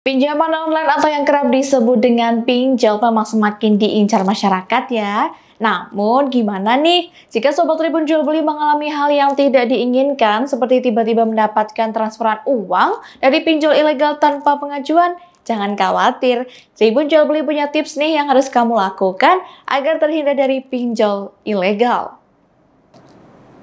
Pinjaman online atau yang kerap disebut dengan pinjol memang semakin diincar masyarakat ya. Namun gimana nih jika Sobat Tribun Jual Beli mengalami hal yang tidak diinginkan seperti tiba-tiba mendapatkan transferan uang dari pinjol ilegal tanpa pengajuan? Jangan khawatir, Tribun Jual Beli punya tips nih yang harus kamu lakukan agar terhindar dari pinjol ilegal.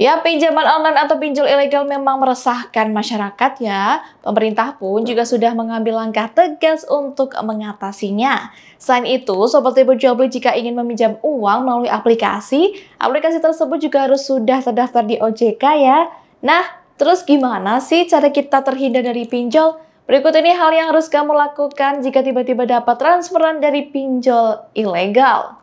Ya, pinjaman online atau pinjol ilegal memang meresahkan masyarakat ya. Pemerintah pun ya. juga sudah mengambil langkah tegas untuk mengatasinya. Selain itu, Sobat Ibu Jobli jika ingin meminjam uang melalui aplikasi, aplikasi tersebut juga harus sudah terdaftar di OJK ya. Nah, terus gimana sih cara kita terhindar dari pinjol? Berikut ini hal yang harus kamu lakukan jika tiba-tiba dapat transferan dari pinjol ilegal.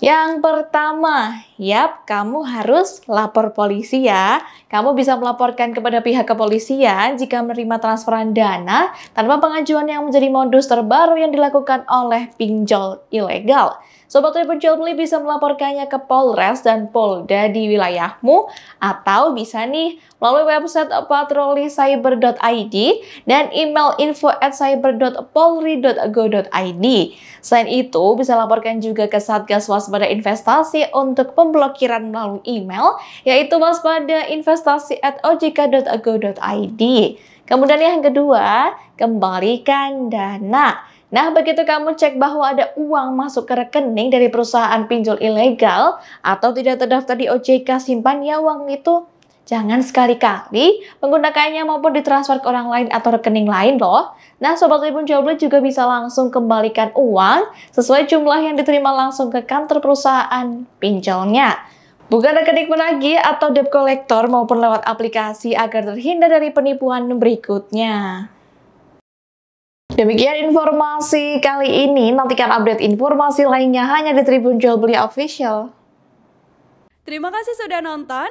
Yang pertama, yap, kamu harus lapor polisi ya. Kamu bisa melaporkan kepada pihak kepolisian jika menerima transferan dana tanpa pengajuan yang menjadi modus terbaru yang dilakukan oleh pinjol ilegal. Sobat Pinjol Beli bisa melaporkannya ke Polres dan Polda di wilayahmu atau bisa nih melalui website patrolicyber.id dan email info at cyber.polri.go.id. Selain itu, bisa laporkan juga ke Satgas Was waspada investasi untuk pemblokiran melalui email, yaitu waspada investasi at ojk.go.id. Kemudian yang kedua, kembalikan dana. Nah, begitu kamu cek bahwa ada uang masuk ke rekening dari perusahaan pinjol ilegal atau tidak terdaftar di OJK, simpan ya uang itu Jangan sekali-kali menggunakannya maupun ditransfer ke orang lain atau rekening lain loh. Nah, Sobat Tribun Jomblo juga bisa langsung kembalikan uang sesuai jumlah yang diterima langsung ke kantor perusahaan pinjolnya. Bukan rekening penagih atau debt collector maupun lewat aplikasi agar terhindar dari penipuan berikutnya. Demikian informasi kali ini, nantikan update informasi lainnya hanya di Tribun Jual Official. Terima kasih sudah nonton.